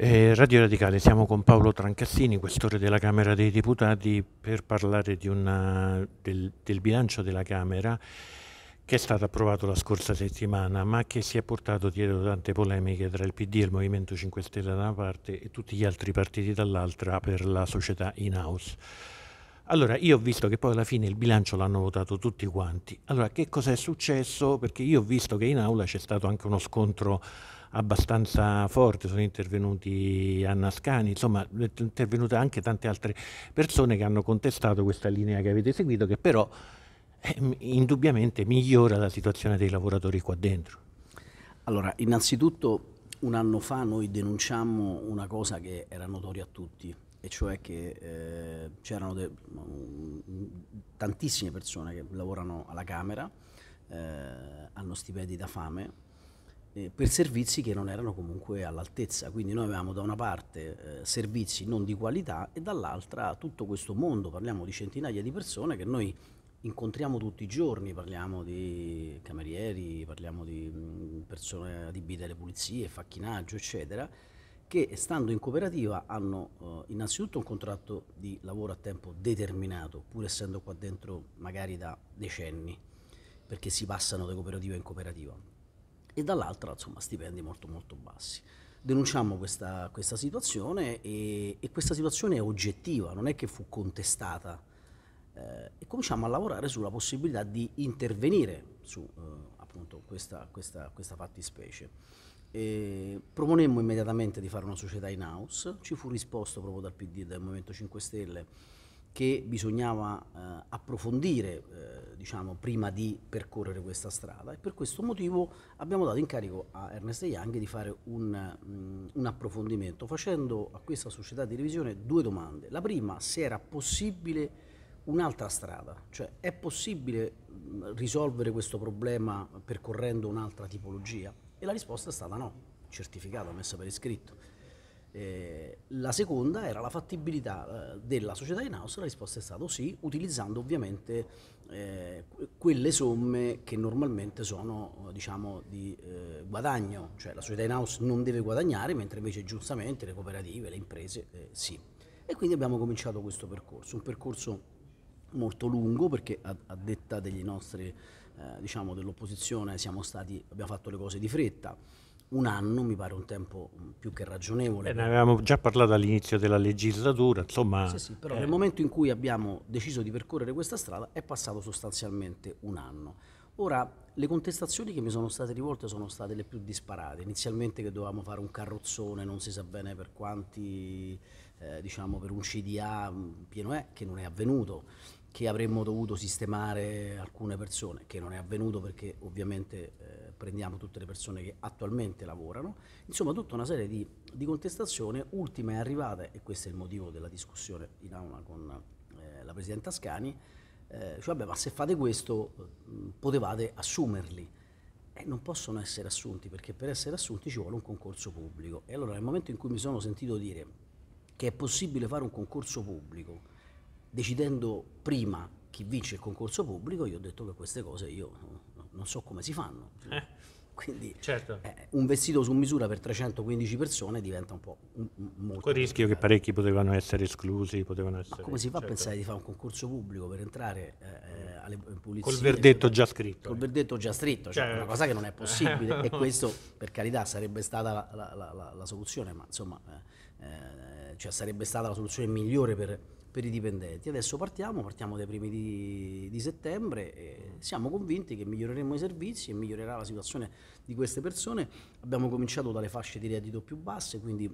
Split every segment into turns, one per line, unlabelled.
Eh, Radio Radicale, siamo con Paolo Trancassini, questore della Camera dei Deputati, per parlare una, del, del bilancio della Camera che è stato approvato la scorsa settimana ma che si è portato dietro tante polemiche tra il PD e il Movimento 5 Stelle da una parte e tutti gli altri partiti dall'altra per la società in house. Allora, io ho visto che poi alla fine il bilancio l'hanno votato tutti quanti. Allora, che cosa è successo? Perché io ho visto che in aula c'è stato anche uno scontro abbastanza forte, sono intervenuti Anna Scani, insomma sono intervenute anche tante altre persone che hanno contestato questa linea che avete seguito che però eh, indubbiamente migliora
la situazione dei lavoratori qua dentro. Allora, innanzitutto un anno fa noi denunciammo una cosa che era notoria a tutti, e cioè che eh, c'erano mm, tantissime persone che lavorano alla Camera, eh, hanno stipendi da fame, eh, per servizi che non erano comunque all'altezza. Quindi noi avevamo da una parte eh, servizi non di qualità e dall'altra tutto questo mondo, parliamo di centinaia di persone che noi incontriamo tutti i giorni, parliamo di camerieri, parliamo di mm, persone adibite alle pulizie, facchinaggio, eccetera che stando in cooperativa hanno eh, innanzitutto un contratto di lavoro a tempo determinato, pur essendo qua dentro magari da decenni, perché si passano da cooperativa in cooperativa e dall'altra insomma, stipendi molto molto bassi. Denunciamo questa, questa situazione e, e, questa situazione è oggettiva, non è che fu contestata eh, e cominciamo a lavorare sulla possibilità di intervenire su eh, appunto questa, questa, questa fattispecie. E proponemmo immediatamente di fare una società in house, ci fu risposto proprio dal PD del Movimento 5 Stelle che bisognava eh, approfondire eh, diciamo, prima di percorrere questa strada e per questo motivo abbiamo dato incarico a Ernest Young di fare un, mh, mm, un approfondimento facendo a questa società di revisione due domande. La prima, se era possibile un'altra strada, cioè è possibile mh, mm, risolvere questo problema percorrendo un'altra tipologia? E la risposta è stata no, certificata, messa per iscritto. Eh, la seconda era la fattibilità eh, della società in house, la risposta è stata sì, utilizzando ovviamente eh, quelle somme che normalmente sono diciamo, di eh, guadagno, cioè la società in house non deve guadagnare, mentre invece giustamente le cooperative, le imprese sì. E quindi abbiamo cominciato questo percorso, un percorso molto lungo perché a, a detta degli nostri, diciamo, dell'opposizione siamo stati, abbiamo fatto le cose di fretta un anno mi pare un tempo mm, più che ragionevole. Eh, ne
avevamo già parlato all'inizio della legislatura, insomma... Sì, sì, però eh. nel
momento in cui abbiamo deciso di percorrere questa strada è passato sostanzialmente un anno. Ora, le contestazioni che mi sono state rivolte sono state le più disparate. Inizialmente che dovevamo fare un carrozzone, non si sa bene per quanti eh, diciamo, per un CDA mm, pieno E che non è avvenuto, che avremmo dovuto sistemare alcune persone, che non è avvenuto perché ovviamente eh, prendiamo tutte le persone che attualmente lavorano, insomma tutta una serie di, di contestazioni, ultima è arrivata, e questo è il motivo della discussione in aula con eh, la Presidenta Scani, eh, cioè vabbè ma se fate questo mm, potevate assumerli. Eh, non possono essere assunti perché per essere assunti ci vuole un concorso pubblico. E allora nel momento in cui mi sono sentito dire che è possibile fare un concorso pubblico decidendo prima chi vince il concorso pubblico, io ho detto che queste cose io non so come si fanno. Eh. Quindi certo. eh, un vestito su misura per 315 persone diventa un po' un, un, molto. Con
il rischio che parecchi potevano essere esclusi, potevano essere, Ma come si fa
certo. a pensare di fare un concorso pubblico per entrare eh, eh alle pulizie? Col verdetto già scritto. Col eh. verdetto già scritto, cioè certo. una cosa che non è possibile. e questo, per carità, sarebbe stata la, la, la, la soluzione, ma insomma, eh, eh, cioè sarebbe stata la soluzione migliore per, per i dipendenti. Adesso partiamo, partiamo dai primi di, di settembre siamo convinti che miglioreremo i servizi e migliorerà la situazione di queste persone. Abbiamo cominciato dalle fasce di reddito più basse, quindi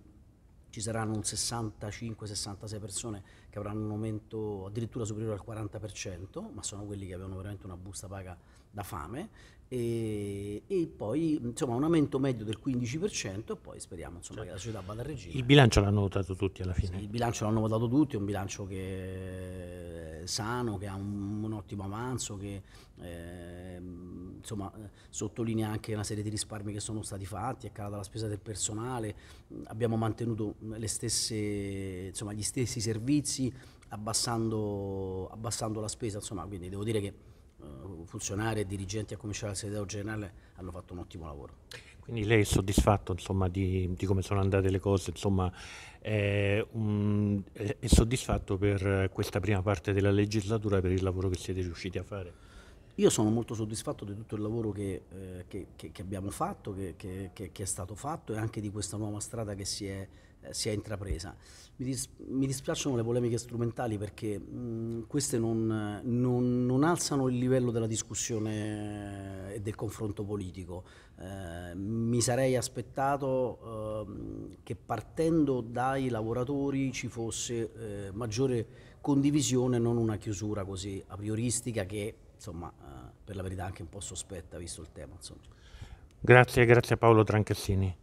ci saranno un 65-66 persone che avranno un aumento addirittura superiore al 40%, ma sono quelli che avevano veramente una busta paga da fame, e, e, poi insomma un aumento medio del 15% e poi speriamo insomma, cioè, che la società vada a regime. Il bilancio
l'hanno votato tutti alla fine. Sì, il
bilancio l'hanno votato tutti, è un bilancio che è sano, che ha un, un ottimo avanzo, che eh, insomma, sottolinea anche una serie di risparmi che sono stati fatti, è calata la spesa del personale, abbiamo mantenuto stesse, insomma, gli stessi servizi abbassando, abbassando la spesa, insomma quindi devo dire che funzionari e dirigenti a cominciare dal segretario generale hanno fatto un ottimo lavoro.
Quindi lei è soddisfatto insomma, di, di, come sono andate le cose, insomma, è, un, è soddisfatto per questa prima parte della legislatura, per il lavoro che siete riusciti a fare?
Io sono molto soddisfatto di tutto il lavoro che, eh, che, che, che abbiamo fatto, che, è stato fatto e anche di questa nuova strada che si è, eh, si è intrapresa. Mi, dis mi, dispiacciono le polemiche strumentali perché mh, mm, queste non, non, non, alzano il livello della discussione e del confronto politico. Eh, mi sarei aspettato ehm, che partendo dai lavoratori ci fosse eh, maggiore condivisione, non una chiusura così aprioristica che insomma, eh, per la verità anche un po' sospetta visto il tema. Insomma.
Grazie, grazie a Paolo Trancassini.